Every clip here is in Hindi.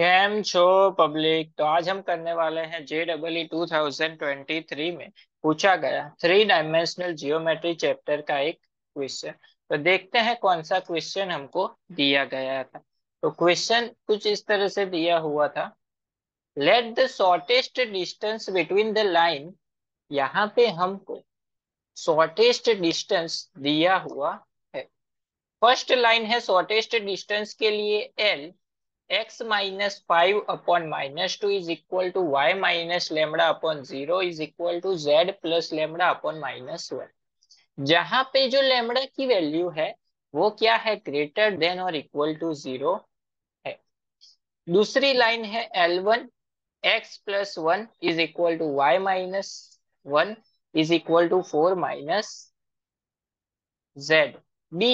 कैम छो पब्लिक तो आज हम करने वाले हैं J double E two thousand twenty three में पूछा गया थ्री डायमेंशनल जियोमेट्री चैप्टर का एक क्वेश्चन तो देखते हैं कौन सा क्वेश्चन हमको दिया गया था तो क्वेश्चन कुछ इस तरह से दिया हुआ था let the shortest distance between the line यहाँ पे हमको शॉर्टेस्ट डिस्टेंस दिया हुआ है फर्स्ट लाइन है शॉर्टेस्ट डिस्टेंस के लिए L x minus 5 upon minus 2 is equal to y minus lambda upon 0 is equal to z plus lambda upon minus 1 जहां पे जो लैम्डा की वैल्यू है वो क्या है ग्रेटर देन और इक्वल टू जीरो है दूसरी लाइन है L1 x plus one is equal to y minus one is equal to four minus z by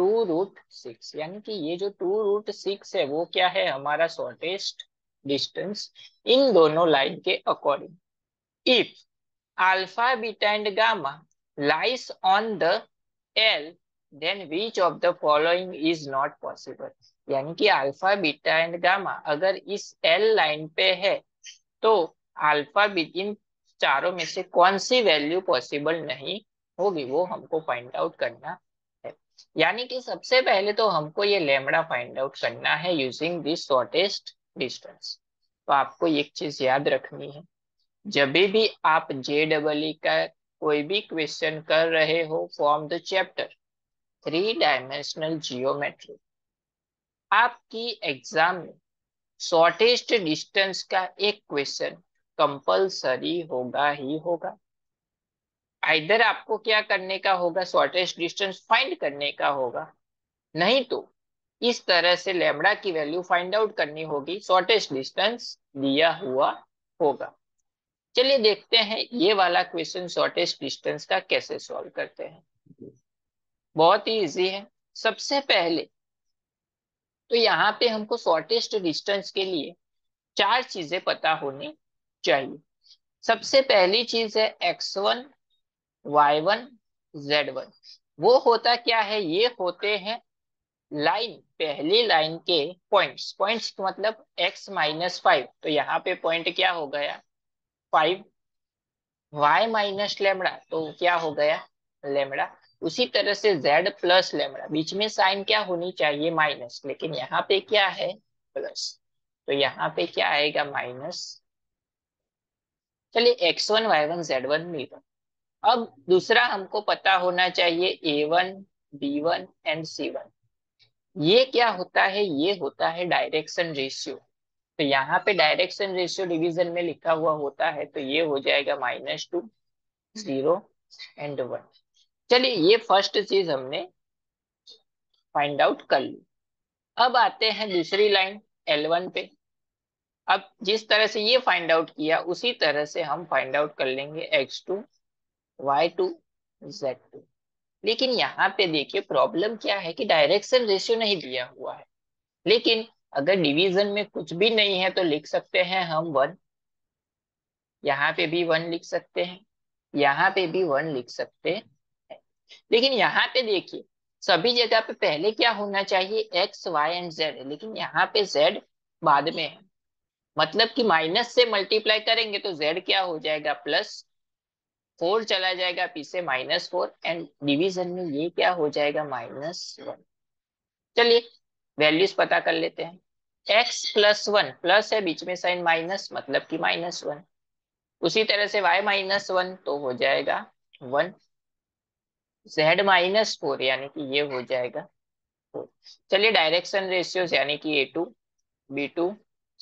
two root six यानी कि ये जो टू रूट सिक्स है वो क्या है हमारा शॉर्टेस्ट डिस्टेंस इन दोनों लाइन के according if alpha beta and gamma lies on the L then which of the following is not possible यानी कि अल्फा बीटा एंड गामा अगर इस एल लाइन पे है तो अल्फा इन चारों में से कौन सी वैल्यू पॉसिबल नहीं होगी वो हमको फाइंड आउट करना यानी कि सबसे पहले तो हमको ये लेमड़ा फाइंड आउट करना है यूजिंग दिस शॉर्टेस्ट डिस्टेंस तो आपको एक चीज याद रखनी है जब भी आप J double e e e का कोई भी क्वेश्चन कर रहे हो from the chapter three dimensional geometry आपकी एग्जाम में शॉर्टेस्ट डिस्टेंस का एक क्वेश्चन कंपलसरी होगा ही होगा आइधर आपको क्या करने का होगा शॉर्टेस्ट डिस्टेंस फाइंड करने का होगा नहीं तो इस तरह से लेमड़ा की वैल्यू फाइंड आउट करनी होगी शॉर्टेस्ट डिस्टेंस दिया हुआ होगा चलिए देखते हैं ये वाला क्वेश्चन शॉर्टेस्ट डिस्टेंस का कैसे सॉल्व करते हैं बहुत ही इजी है सबसे पहले तो यहाँ पे हमको शॉर्टेस्ट डिस्टेंस के लिए चार चीजें पता होनी चाहिए सबसे पहली चीज है x one y one z one वो होता क्या है ये होते हैं लाइन पहली लाइन के पॉइंट्स पॉइंट्स मतलब x माइनस फाइव तो यहाँ पे पॉइंट क्या हो गया फाइव y माइनस लेमड़ा तो क्या हो गया लेमड़ा उसी तरह से z प्लस लेमड़ा बीच में साइन क्या होनी चाहिए माइनस लेकिन यहाँ पे क्या है प्लस तो यहाँ पे क्या आएगा माइनस चलिए x1 y1 z1 मिल रहा अब दूसरा हमको पता होना चाहिए a one b one and c one ये क्या होता है ये होता है डायरेक्शन रेशियो तो यहाँ पे डायरेक्शन रेशियो डिवीजन में लिखा हुआ होता है तो ये हो जाएगा minus two zero and one चलिए ये फर्स्ट चीज हमने फाइंड आउट कर ली अब आते हैं दूसरी लाइन एल वन पे अब जिस तरह से ये फाइंड आउट किया उसी तरह से हम फाइंड आउट कर लेंगे एक्स टू y2 z2 लेकिन यहाँ पे देखिए प्रॉब्लम क्या है कि डायरेक्शन रेशियो नहीं दिया हुआ है लेकिन अगर डिवीजन में कुछ भी नहीं है तो लिख सकते हैं हम वन यहाँ पे भी वन लिख सकते हैं यहाँ पे भी वन लिख सकते हैं लेकिन यहाँ पे देखिए सभी जगह पे पहले क्या होना चाहिए एक्स वाई एंड जेड लेकिन यहाँ पे जेड बाद में है मतलब कि माइनस से मल्टीप्लाई करेंगे तो जेड क्या हो जाएगा प्लस फोर चला जाएगा पीछे माइनस फोर एंड डिवीजन में ये क्या हो जाएगा माइनस वन चलिए वैल्यूज पता कर लेते हैं एक्स प्लस वन प्लस है बीच में साइन माइनस मतलब कि माइनस वन उसी तरह से वाई माइनस वन तो हो जाएगा वन जेड माइनस फोर यानी कि ये हो जाएगा फोर चलिए डायरेक्शन रेशियोज यानी कि a two b two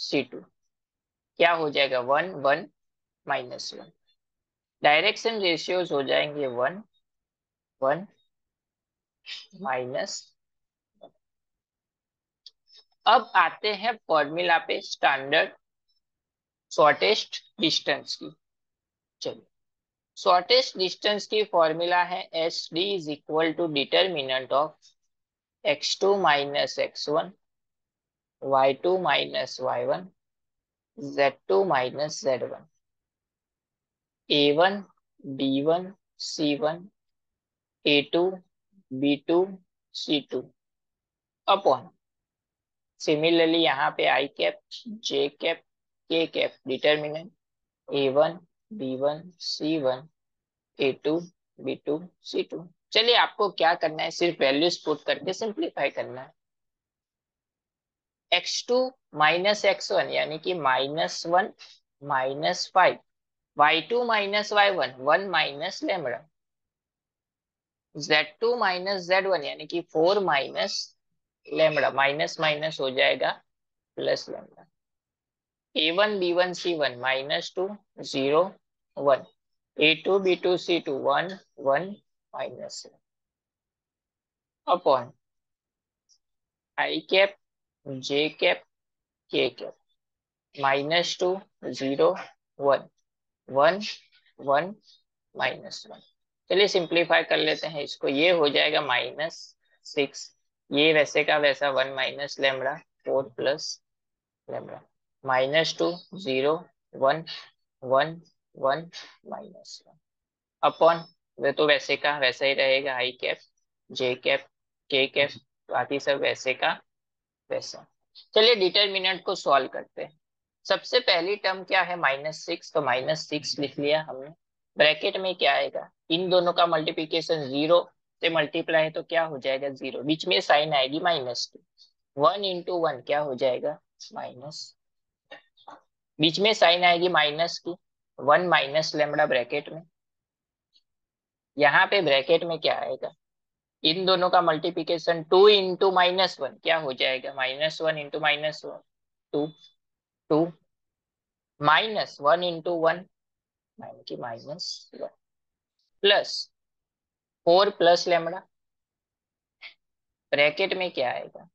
c two क्या हो जाएगा one one minus one direction ratios हो जाएंगे वन वन माइनस अब आते हैं फॉर्मूला पे स्टैंडर्ड शॉर्टेस्ट डिस्टेंस की चलिए शॉर्टेस्ट डिस्टेंस की फॉर्मूला है S D is equal to determinant of x two minus x one y two minus y one z two minus z one a one b one c one a two b two c two upon similarly यहाँ पे i cap j cap k cap determinant a one b one c one a two b two c two चलिए आपको क्या करना है सिर्फ वैल्यूज पुट करके सिंप्लीफाई करना है x two minus x one यानी कि minus one minus five y two minus y one one minus lambda z two minus z one यानी कि four minus lambda minus minus हो जाएगा plus lambda a one b one c one minus two zero one a two b two c two one one minus upon i cap j cap k cap minus two zero one one one minus one चलिए सिंप्लीफाई कर लेते हैं इसको ये हो जाएगा माइनस सिक्स ये वैसे का वैसा one minus lambda four plus lambda minus two zero one one one minus one upon वे तो वैसे का वैसा ही रहेगा i cap j cap k cap बाकी सब वैसे का वैसा चलिए डिटर्मिनेंट को सॉल्व करते हैं सबसे पहली टर्म क्या है माइनस सिक्स तो माइनस सिक्स लिख लिया हमने ब्रैकेट में क्या आएगा इन दोनों का मल्टीप्लीकेशन जीरो से मल्टीप्लाई तो क्या हो जाएगा जीरो बीच में साइन आएगी minus two one into one क्या हो जाएगा माइनस बीच में साइन आएगी minus two one minus lambda bracket में यहाँ पे ब्रैकेट में क्या आएगा इन दोनों का multiplication two into minus one क्या हो जाएगा minus one into minus one two two minus one into one ninety minus one plus four plus lambda bracket में क्या आएगा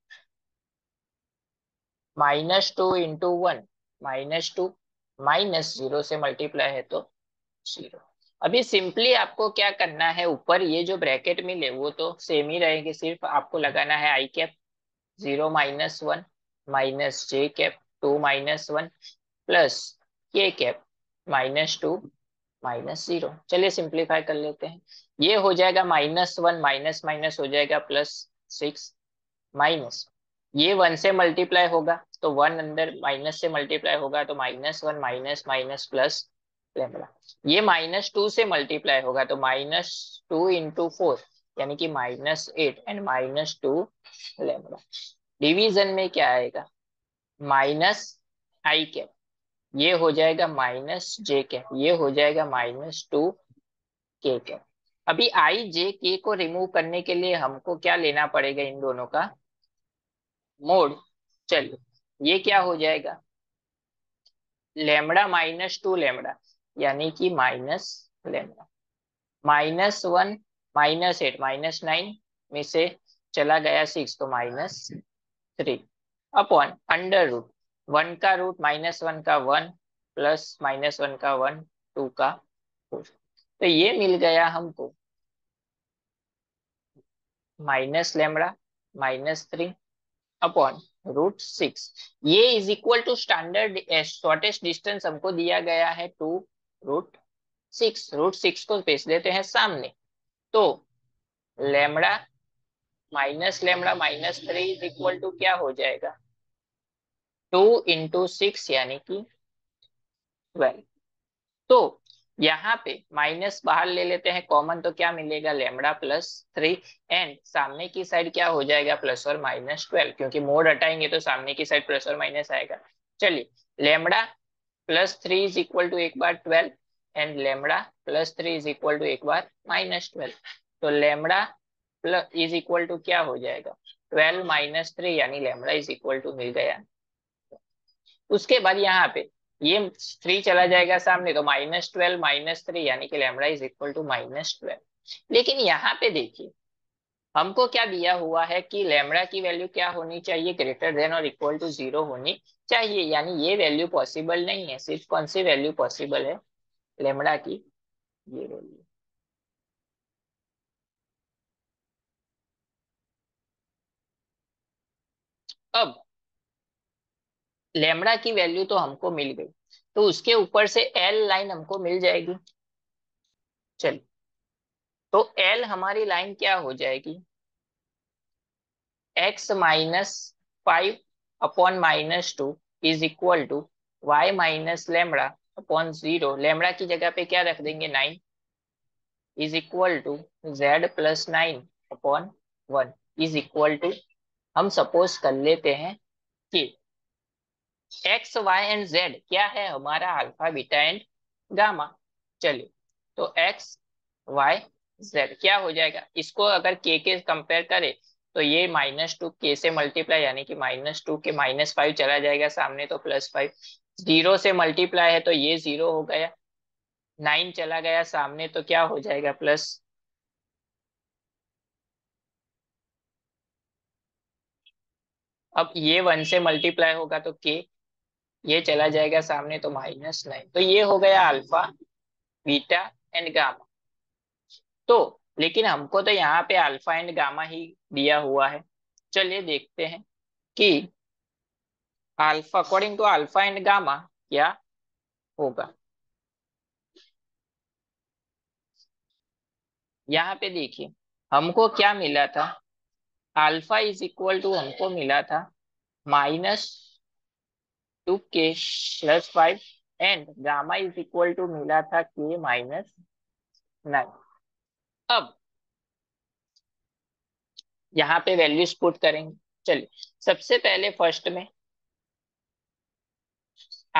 minus two into one minus two minus zero से मल्टीप्लाई है तो जीरो अभी सिंपली आपको क्या करना है ऊपर ये जो ब्रैकेट मिले वो तो सेम ही रहेंगे सिर्फ आपको लगाना है i cap zero minus one minus j cap two minus one plus k cap minus two minus zero चलिए सिंप्लीफाई कर लेते हैं ये हो जाएगा माइनस वन माइनस माइनस हो जाएगा प्लस सिक्स माइनस ये वन से मल्टीप्लाई होगा तो वन अंदर माइनस से मल्टीप्लाई होगा तो minus one minus minus plus lambda ये माइनस टू से मल्टीप्लाई होगा तो माइनस टू इंटू फोर यानी कि minus eight and minus two lambda division में क्या आएगा माइनस आई कैप ये हो जाएगा माइनस जे कैप ये हो जाएगा माइनस टू के कैप अभी आई जे के को रिमूव करने के लिए हमको क्या लेना पड़ेगा इन दोनों का मोड चलिए ये क्या हो जाएगा लेमड़ा माइनस टू लेमड़ा यानी कि minus lambda minus one minus eight minus nine में से चला गया सिक्स तो minus three upon under root one का रूट माइनस वन का वन प्लस माइनस वन का वन टू का फोर तो ये मिल गया हमको minus lambda minus three upon root six ये is equal to standard shortest distance हमको दिया गया है two root six root six को पेश देते हैं सामने तो lambda minus lambda minus three is equal to क्या हो जाएगा टू इंटू सिक्स यानी कि ट्वेल्व तो यहाँ पे माइनस बाहर ले लेते हैं कॉमन तो क्या मिलेगा लेमड़ा प्लस थ्री एंड सामने की साइड क्या हो जाएगा प्लस और माइनस ट्वेल्व क्योंकि मोड हटाएंगे तो सामने की साइड प्लस और माइनस आएगा चलिए lambda plus three is equal to एक बार twelve and lambda plus three is equal to एक बार माइनस ट्वेल्व तो lambda plus is equal to क्या हो जाएगा ट्वेल्व माइनस थ्री यानी लेमड़ा इज इक्वल टू मिल गया उसके बाद यहाँ पे ये थ्री चला जाएगा सामने तो माइनस ट्वेल्व माइनस थ्री यानी कि lambda is equal to minus twelve लेकिन यहाँ पे देखिए हमको क्या दिया हुआ है कि लेमड़ा की वैल्यू क्या होनी चाहिए ग्रेटर देन और इक्वल टू जीरो होनी चाहिए यानी ये वैल्यू पॉसिबल नहीं है सिर्फ कौन सी वैल्यू पॉसिबल है लेमड़ा की ये वैल्यू अब लेमड़ा की वैल्यू तो हमको मिल गई तो उसके ऊपर से एल लाइन हमको मिल जाएगी चलिए तो एल हमारी लाइन क्या हो जाएगी x minus five upon minus two is equal to y minus lambda upon zero lambda की जगह पे क्या रख देंगे nine is equal to z plus nine upon one is equal to हम सपोज कर लेते हैं कि एक्स वाई एंड जेड क्या है हमारा अल्फा बीटा एंड गामा चलिए तो एक्स वाई जेड क्या हो जाएगा इसको अगर के के कंपेयर करें तो ये माइनस टू के से मल्टीप्लाई यानी कि माइनस टू के माइनस फाइव चला जाएगा सामने तो प्लस फाइव जीरो से मल्टीप्लाई है तो ये जीरो हो गया नाइन चला गया सामने तो क्या हो जाएगा प्लस अब ये वन से मल्टीप्लाई होगा तो के ये चला जाएगा सामने तो माइनस नाइन तो ये हो गया अल्फा बीटा एंड गामा तो लेकिन हमको तो यहाँ पे अल्फा एंड गामा ही दिया हुआ है चलिए देखते हैं कि alpha according to alpha and gamma क्या होगा यहाँ पे देखिए हमको क्या मिला था अल्फा इज इक्वल टू हमको मिला था minus two k plus five and gamma is equal to मिला था के माइनस नाइन अब यहाँ पे वैल्यूज पुट करेंगे चलिए सबसे पहले फर्स्ट में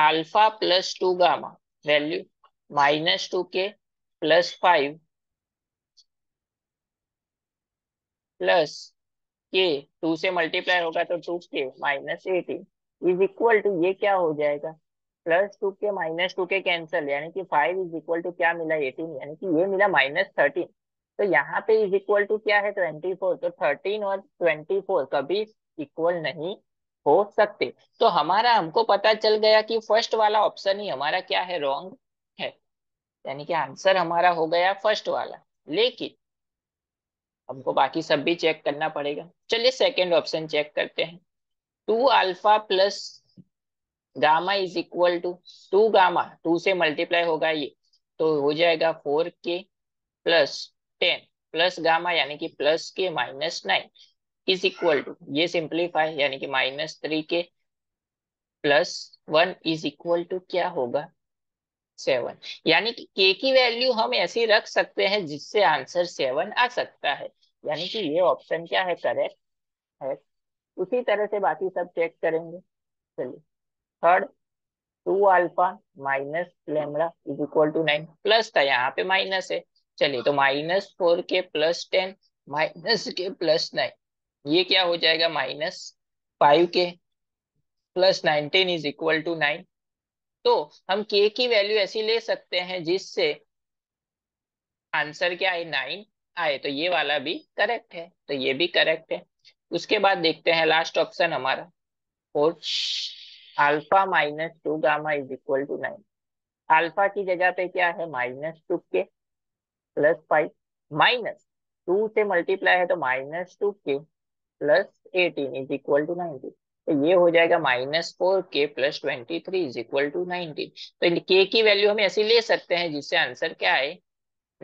alpha plus two gamma value minus two k plus five plus k two से मल्टीप्लाई होगा तो टू के minus eighteen is equal to ये क्या हो जाएगा प्लस टू के माइनस टू के कैंसल यानी कि फाइव इज इक्वल टू क्या मिला एटीन यानी कि ये मिला माइनस थर्टीन तो यहाँ पे इज इक्वल टू क्या है ट्वेंटी फोर तो थर्टीन और ट्वेंटी फोर कभी इक्वल नहीं हो सकते तो हमारा हमको पता चल गया कि फर्स्ट वाला ऑप्शन ही हमारा क्या है रॉन्ग है यानी कि आंसर हमारा हो गया फर्स्ट वाला लेकिन हमको बाकी सब भी चेक करना पड़ेगा चलिए सेकेंड ऑप्शन चेक करते हैं two alpha plus gamma is equal to two gamma two से मल्टीप्लाई होगा ये तो हो जाएगा four k plus ten plus gamma यानी कि plus k minus nine is equal to ये सिंप्लीफाई यानी कि minus three k plus one is equal to क्या होगा सेवन यानी कि के की वैल्यू हम ऐसी रख सकते हैं जिससे आंसर सेवन आ सकता है यानी कि ये ऑप्शन क्या है करेक्ट है उसी तरह से बाकी सब चेक करेंगे चलिए third two alpha minus lambda is equal to nine plus था यहाँ पे माइनस है चलिए तो minus four k plus ten minus k plus nine ये क्या हो जाएगा minus five k plus nineteen is equal to nine तो हम के की वैल्यू ऐसी ले सकते हैं जिससे आंसर क्या है नाइन आए तो ये वाला भी करेक्ट है तो ये भी करेक्ट है उसके बाद देखते हैं लास्ट ऑप्शन हमारा alpha minus two gamma is equal to nine alpha की जगह पे क्या है minus two k plus five minus two से मल्टीप्लाई है तो minus two k plus eighteen is equal to nineteen तो ये हो जाएगा minus four k plus twenty three is equal to nineteen तो के की वैल्यू हम ऐसी ले सकते हैं जिससे आंसर क्या है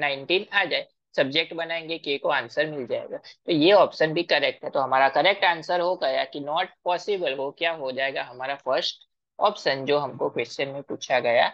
नाइनटीन आ जाए सब्जेक्ट बनाएंगे के को आंसर मिल जाएगा तो ये ऑप्शन भी करेक्ट है तो हमारा करेक्ट आंसर हो गया कि नॉट पॉसिबल वो क्या हो जाएगा हमारा फर्स्ट ऑप्शन जो हमको क्वेश्चन में पूछा गया